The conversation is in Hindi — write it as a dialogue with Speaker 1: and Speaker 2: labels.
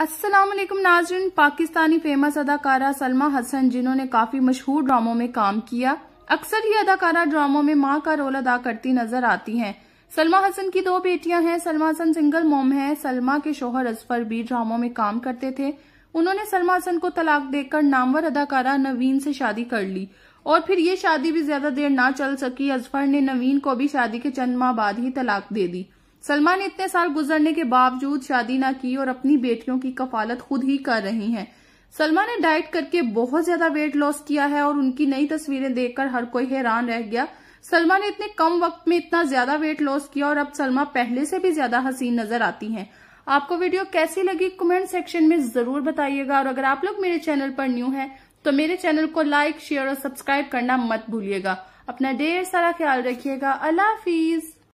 Speaker 1: अस्सलाम वालेकुम नाजरन पाकिस्तानी फेमस अदाकारा सलमा हसन जिन्होंने काफी मशहूर ड्रामों में काम किया अक्सर ही अदाकारा ड्रामों में माँ का रोल अदा करती नजर आती हैं। सलमा हसन की दो बेटियां हैं सलमा हसन सिंगल मोम है सलमा के शोहर अजफर भी ड्रामों में काम करते थे उन्होंने सलमा हसन को तलाक देकर नामवर अदाकारा नवीन से शादी कर ली और फिर ये शादी भी ज्यादा देर ना चल सकी अजफर ने नवीन को भी शादी के चंद माह बाद ही तलाक दे दी सलमा ने इतने साल गुजरने के बावजूद शादी ना की और अपनी बेटियों की कफालत खुद ही कर रही हैं। सलमा ने डाइट करके बहुत ज्यादा वेट लॉस किया है और उनकी नई तस्वीरें देखकर हर कोई हैरान रह गया सलमा ने इतने कम वक्त में इतना ज्यादा वेट लॉस किया और अब सलमा पहले से भी ज्यादा हसीन नजर आती है आपको वीडियो कैसी लगी कमेंट सेक्शन में जरूर बताइएगा और अगर आप लोग मेरे चैनल पर न्यू हैं तो मेरे चैनल को लाइक शेयर और सब्सक्राइब करना मत भूलिएगा अपना ढेर सारा ख्याल रखिएगा अल्लाह हाफिज